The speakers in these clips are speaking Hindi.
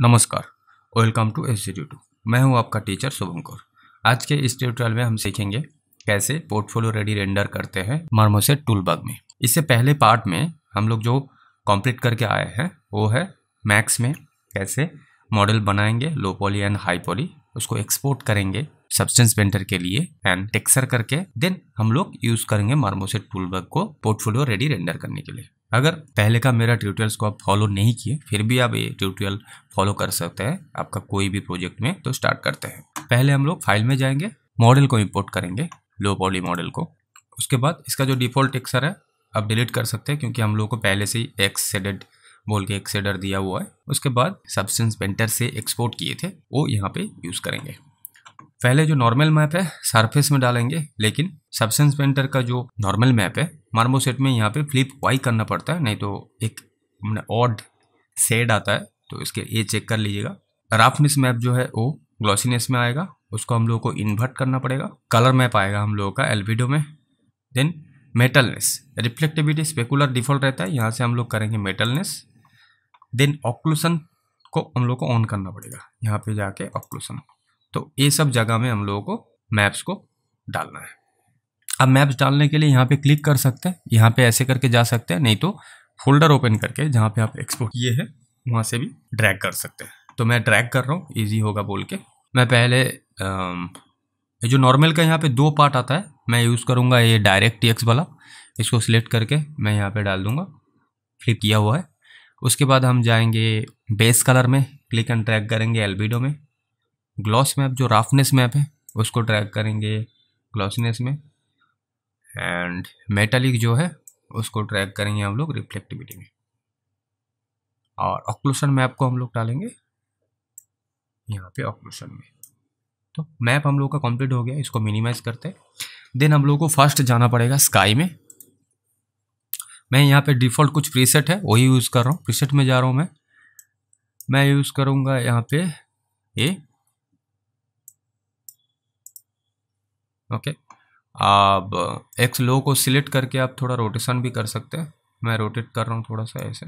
नमस्कार welcome to S G two मैं हूं आपका टीचर शुभम कौर आज के इस ट्यूटोरियल में हम सीखेंगे कैसे पोर्टफोलियो रेडी रेंडर करते हैं मार्मोसेट टूल बाग में इससे पहले पार्ट में हम लोग जो कंप्लीट करके आए हैं वो है मैक्स में कैसे मॉडल बनाएंगे low poly and high poly उसको एक्सपोर्ट करेंगे सब्सटेंस पेंटर के लिए एंड टेक्सर करके देन हम लोग यूज करेंगे मार्मोसेट टूल को पोर्टफोलियो रेडी रेंडर करने के लिए अगर पहले का मेरा ट्यूटोरियल्स को आप फॉलो नहीं किए फिर भी आप ये ट्यूटोरियल फॉलो कर सकते हैं आपका कोई भी प्रोजेक्ट में तो स्टार्ट करते हैं पहले हम लोग फाइल में जाएंगे मॉडल को इम्पोर्ट करेंगे लो पॉली मॉडल को उसके बाद इसका जो डिफ़ॉल्ट टेक्सर है आप डिलीट कर सकते हैं क्योंकि हम लोग को पहले से ही सेडेड बोल के एक्सेडर दिया हुआ है उसके बाद सब्सटेंस पेंटर से एक्सपोर्ट किए थे वो यहाँ पे यूज़ करेंगे पहले जो नॉर्मल मैप है सरफेस में डालेंगे लेकिन सबसेंस पेंटर का जो नॉर्मल मैप है मार्मोसेट में यहाँ पे फ्लिप वाई करना पड़ता है नहीं तो एक ऑड सेड आता है तो इसके ये चेक कर लीजिएगा राफनेस मैप जो है वो ग्लॉसीनेस में आएगा उसको हम लोगों को इन्वर्ट करना पड़ेगा कलर मैप आएगा हम लोगों का एलबीडो में then metalness reflectivity specular default रहता है यहाँ से हम लोग करेंगे मेटलनेस देन ऑक्लूसन को हम लोग को ऑन करना पड़ेगा यहाँ पे जाके ऑक्लूसन तो ये सब जगह में हम लोगों को मैप्स को डालना है अब मैप्स डालने के लिए यहाँ पे क्लिक कर सकते हैं यहाँ पे ऐसे करके जा सकते हैं नहीं तो फोल्डर ओपन करके जहाँ पे आप एक्सपोर्ट किए हैं वहाँ से भी ड्रैग कर सकते हैं तो मैं ड्रैग कर रहा हूँ ईजी होगा बोल के मैं पहले आ, जो नॉर्मल का यहाँ पर दो पार्ट आता है मैं यूज़ करूँगा ये डायरेक्ट टी वाला इसको सिलेक्ट करके मैं यहाँ पर डाल दूँगा फ्लिप किया हुआ है उसके बाद हम जाएंगे बेस कलर में क्लिक एंड ट्रैक करेंगे एलबीडो में ग्लॉस मैप जो राफनेस मैप है उसको ट्रैक करेंगे ग्लॉसनेस में एंड मेटालिक जो है उसको ट्रैक करेंगे हम लोग रिफ्लेक्टिविटी में और ऑक्लूशन मैप को हम लोग डालेंगे यहाँ पे ऑक्लूशन में तो मैप हम लोग का कंप्लीट हो गया इसको मिनिमाइज करते हैं देन हम लोग को फर्स्ट जाना पड़ेगा स्काई में मैं यहाँ पे डिफ़ॉल्ट कुछ प्रीसेट है वही यूज़ कर रहा हूँ प्रीसेट में जा रहा हूँ मैं मैं यूज़ करूँगा यहाँ पे ये ओके अब एक्स लो को सिलेक्ट करके आप थोड़ा रोटेशन भी कर सकते हैं मैं रोटेट कर रहा हूँ थोड़ा सा ऐसे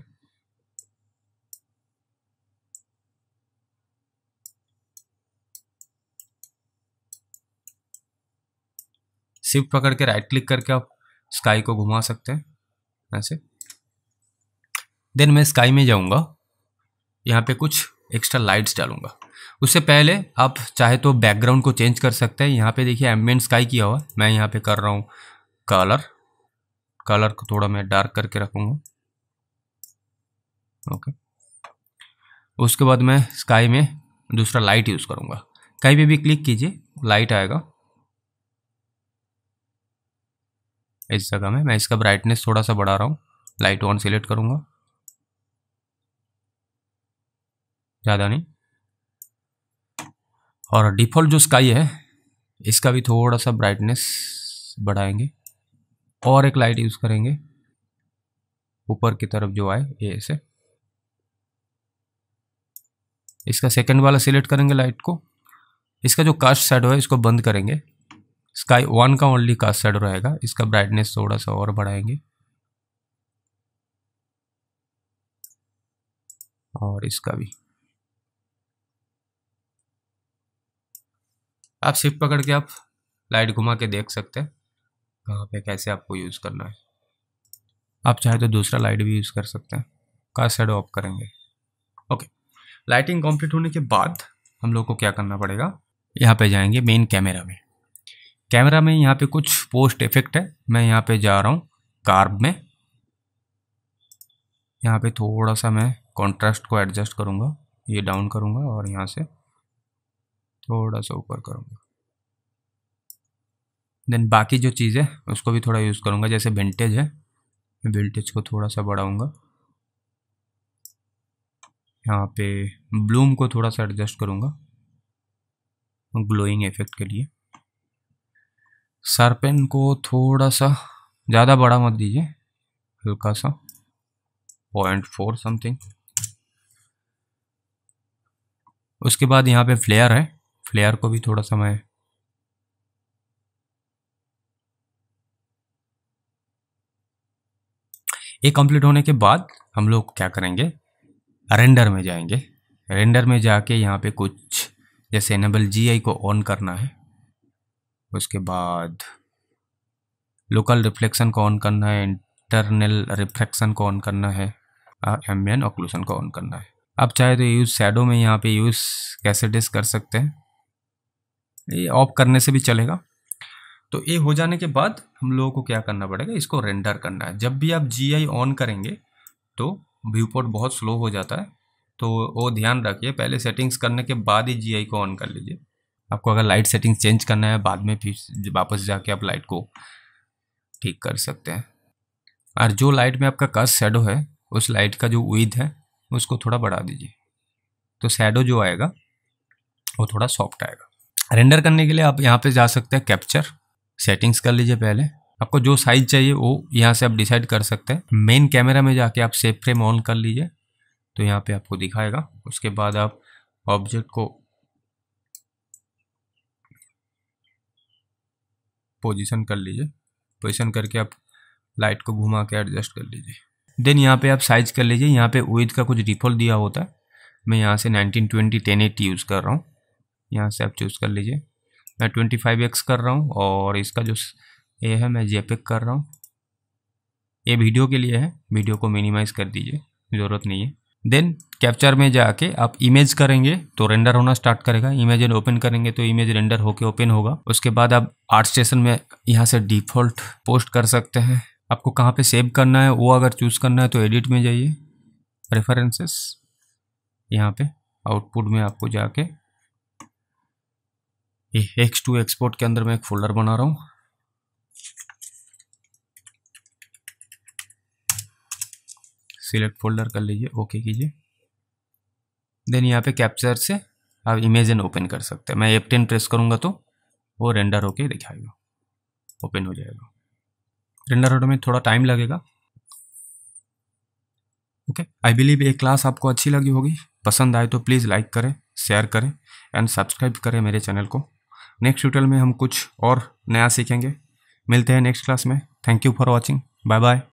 शिफ्ट पकड़ के राइट क्लिक करके आप स्काई को घुमा सकते हैं ऐसे देन मैं स्काई में जाऊंगा यहाँ पे कुछ एक्स्ट्रा लाइट्स डालूंगा उससे पहले आप चाहे तो बैकग्राउंड को चेंज कर सकते हैं यहाँ पे देखिए एमबियन स्काई किया हुआ मैं यहाँ पे कर रहा हूँ कलर कलर को थोड़ा मैं डार्क करके रखूँगा ओके उसके बाद मैं स्काई में दूसरा लाइट यूज़ करूँगा कहीं पे भी क्लिक कीजिए लाइट आएगा इस जगह में मैं इसका ब्राइटनेस थोड़ा सा बढ़ा रहा हूँ लाइट ऑन सेलेक्ट करूँगा ज़्यादा नहीं और डिफ़ॉल्ट जो स्काई है इसका भी थोड़ा सा ब्राइटनेस बढ़ाएंगे और एक लाइट यूज़ करेंगे ऊपर की तरफ जो आए ये ऐसे इसका सेकंड वाला सिलेक्ट करेंगे लाइट को इसका जो कास्ट साइड है इसको बंद करेंगे स्काई वन का ओनली कास्ट साइड रहेगा इसका ब्राइटनेस थोड़ा सा और बढ़ाएंगे और इसका भी आप शिफ्ट पकड़ के आप लाइट घुमा के देख सकते हैं कहाँ पे कैसे आपको यूज़ करना है आप चाहे तो दूसरा लाइट भी यूज़ कर सकते हैं का साइड ऑफ करेंगे ओके लाइटिंग कंप्लीट होने के बाद हम लोग को क्या करना पड़ेगा यहाँ पे जाएंगे मेन कैमरा में कैमरा में यहाँ पे कुछ पोस्ट इफेक्ट है मैं यहाँ पे जा रहा हूँ कार्ब में यहाँ पे थोड़ा सा मैं कॉन्ट्रास्ट को एडजस्ट करूँगा ये डाउन करूँगा और यहाँ से थोड़ा सा ऊपर करूँगा देन बाकी जो चीज़ है उसको भी थोड़ा यूज़ करूँगा जैसे विंटेज है मैं विंटेज को थोड़ा सा बढ़ाऊँगा यहाँ पे ब्लूम को थोड़ा सा एडजस्ट करूँगा ग्लोइंग इफेक्ट के लिए सरपेन को थोड़ा सा ज़्यादा बड़ा मत दीजिए हल्का सा पॉइंट फोर समथिंग उसके बाद यहाँ पे फ्लेयर है फ्लेयर को भी थोड़ा समय ये कंप्लीट होने के बाद हम लोग क्या करेंगे रेंडर में जाएंगे रेंडर में जाके यहाँ पे कुछ जैसे एनेबल जीआई को ऑन करना है उसके बाद लोकल रिफ्लेक्शन को ऑन करना है इंटरनल रिफ्लेक्शन को ऑन करना है एम्बियन ऑक्लूशन को ऑन करना है आप चाहे तो यूज़ शेडो में यहाँ पे यूज़ कैसे कर सकते हैं ये ऑफ करने से भी चलेगा तो ये हो जाने के बाद हम लोगों को क्या करना पड़ेगा इसको रेंडर करना है जब भी आप जी ऑन करेंगे तो व्यू पोर्ट बहुत स्लो हो जाता है तो वो ध्यान रखिए पहले सेटिंग्स करने के बाद ही जी को ऑन कर लीजिए आपको अगर लाइट सेटिंग्स चेंज करना है बाद में फिर वापस जाके आप लाइट को ठीक कर सकते हैं और जो लाइट में आपका कस शेडो है उस लाइट का जो उइद है उसको थोड़ा बढ़ा दीजिए तो शेडो जो आएगा वो थोड़ा सॉफ्ट आएगा रेंडर करने के लिए आप यहाँ पे जा सकते हैं कैप्चर सेटिंग्स कर लीजिए पहले आपको जो साइज चाहिए वो यहाँ से आप डिसाइड कर सकते हैं मेन कैमरा में जाके आप सेफ फ्रेम ऑन कर लीजिए तो यहाँ पे आपको दिखाएगा उसके बाद आप ऑब्जेक्ट को पोजीशन कर लीजिए पोजीशन करके आप लाइट को घुमा के एडजस्ट कर लीजिए देन यहाँ पे आप साइज कर लीजिए यहाँ पे वेद का कुछ डिफॉल्ट दिया होता है मैं यहाँ से 1920 1080 यूज़ कर रहा हूँ यहाँ से आप चूज़ कर लीजिए मैं ट्वेंटी फाइव एक्स कर रहा हूँ और इसका जो ये है मैं जेपेक e कर रहा हूँ ये वीडियो के लिए है वीडियो को मिनिमाइज़ कर दीजिए ज़रूरत नहीं है देन कैप्चर में जाके आप इमेज करेंगे तो रेंडर होना स्टार्ट करेगा इमेज ओपन करेंगे तो इमेज रेंडर होके ओपन होगा उसके बाद आप आर्ट स्टेशन में यहाँ से डिफ़ॉल्ट पोस्ट कर सकते हैं आपको कहाँ पे सेव करना है वो अगर चूज़ करना है तो एडिट में जाइए प्रेफरेंसेस यहाँ पे आउटपुट में आपको जाके एक्स टू एक्सपोर्ट के अंदर मैं एक फोल्डर बना रहा हूँ सिलेक्ट फोल्डर कर लीजिए ओके कीजिए देन यहाँ पे कैप्चर से आप इमेजन ओपन कर सकते हैं मैं एफ टेन प्रेस करूँगा तो वो रेंडर होके दिखाएगा ओपन हो जाएगा रेंडर होने में थोड़ा टाइम लगेगा ओके आई बिलीव ये क्लास आपको अच्छी लगी होगी पसंद आए तो प्लीज़ लाइक करें शेयर करें एंड सब्सक्राइब करें मेरे चैनल को नेक्स्ट ट्यूटोरियल में हम कुछ और नया सीखेंगे मिलते हैं नेक्स्ट क्लास में thank you for watching bye bye